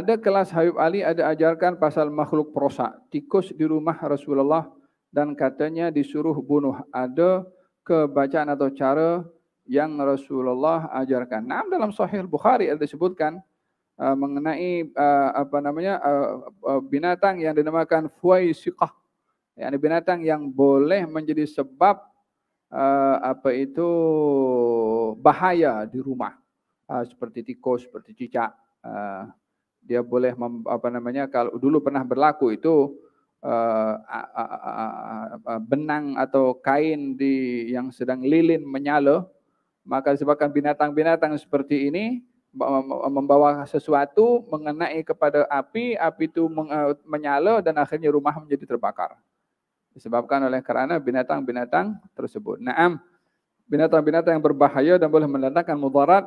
Ada kelas Habib Ali ada ajarkan pasal makhluk prosa, tikus di rumah Rasulullah dan katanya disuruh bunuh. Ada kebacaan atau cara yang Rasulullah ajarkan. Nah, dalam Sahih Bukhari ada disebutkan uh, mengenai uh, apa namanya uh, uh, binatang yang dinamakan fuaisiqah. Ya, yani binatang yang boleh menjadi sebab uh, apa itu bahaya di rumah. Uh, seperti tikus, seperti cicak. Uh, dia boleh mem, apa namanya kalau dulu pernah berlaku itu uh, uh, uh, uh, benang atau kain di yang sedang lilin menyala maka sebabkan binatang-binatang seperti ini membawa sesuatu mengenai kepada api api itu eh, menyala dan akhirnya rumah menjadi terbakar disebabkan oleh kerana binatang-binatang tersebut naam binatang-binatang yang berbahaya dan boleh mendatangkan mudarat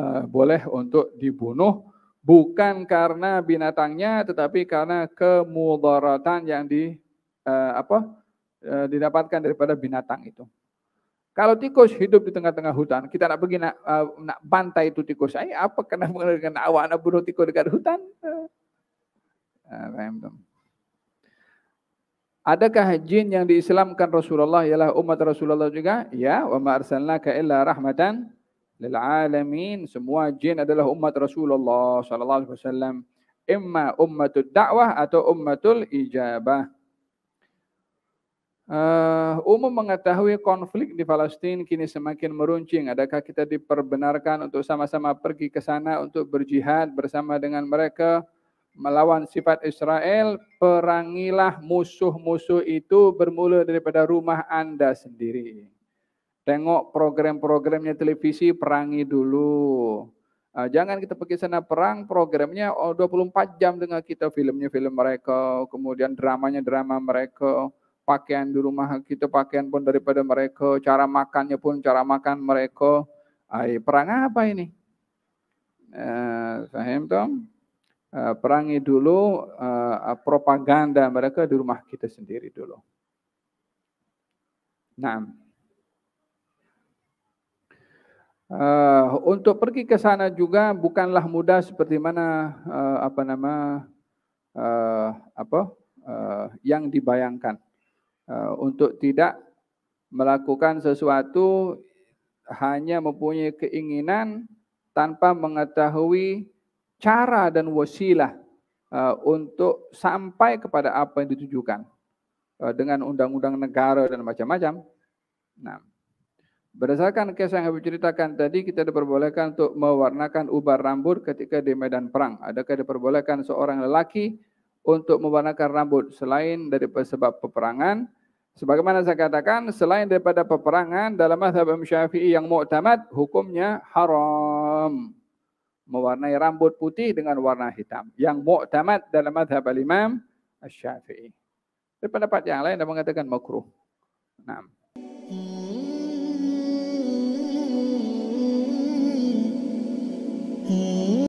uh, boleh untuk dibunuh bukan karena binatangnya tetapi karena kemudaratan yang di eh, apa eh, didapatkan daripada binatang itu. Kalau tikus hidup di tengah-tengah hutan, kita nak pergi nak, uh, nak bantai itu tikus. Ay, apa kena dengan awak nak bunuh tikus dekat hutan? Uh, Adakah jin yang diislamkan Rasulullah ialah umat Rasulullah juga? Ya, wa ma arsalnaka illa rahmatan lil alamin semua jin adalah umat Rasulullah sallallahu alaihi wasallam imma ummatud da'wah atau ummatul ijabah Uh, umum mengetahui konflik di Palestina kini semakin meruncing. Adakah kita diperbenarkan untuk sama-sama pergi ke sana untuk berjihad bersama dengan mereka melawan sifat Israel? Perangilah musuh-musuh itu bermula daripada rumah anda sendiri. Tengok program-programnya televisi, perangi dulu. Nah, jangan kita pergi sana perang programnya oh, 24 jam dengan kita filmnya film mereka, kemudian dramanya drama mereka, pakaian di rumah kita pakaian pun daripada mereka, cara makannya pun cara makan mereka. Ay, perang apa ini? Eh, ah, sahim Tom? Ah, perangi dulu eh, propaganda mereka di rumah kita sendiri dulu. Nah, Uh, untuk pergi ke sana juga bukanlah mudah seperti mana uh, apa nama uh, apa uh, yang dibayangkan. Uh, untuk tidak melakukan sesuatu hanya mempunyai keinginan tanpa mengetahui cara dan wasilah uh, untuk sampai kepada apa yang ditujukan uh, dengan undang-undang negara dan macam-macam. Nah. -macam. Berdasarkan kisah yang saya ceritakan tadi, kita diperbolehkan untuk mewarnakan ubar rambut ketika di medan perang. Adakah diperbolehkan seorang lelaki untuk mewarnakan rambut selain dari sebab peperangan? Sebagaimana saya katakan, selain daripada peperangan, dalam mazhab Imam Syafi'i yang muktamad, hukumnya haram. Mewarnai rambut putih dengan warna hitam. Yang muktamad dalam mazhab Imam Syafi'i. Daripada pendapat yang lain, dia mengatakan makruh. Nah.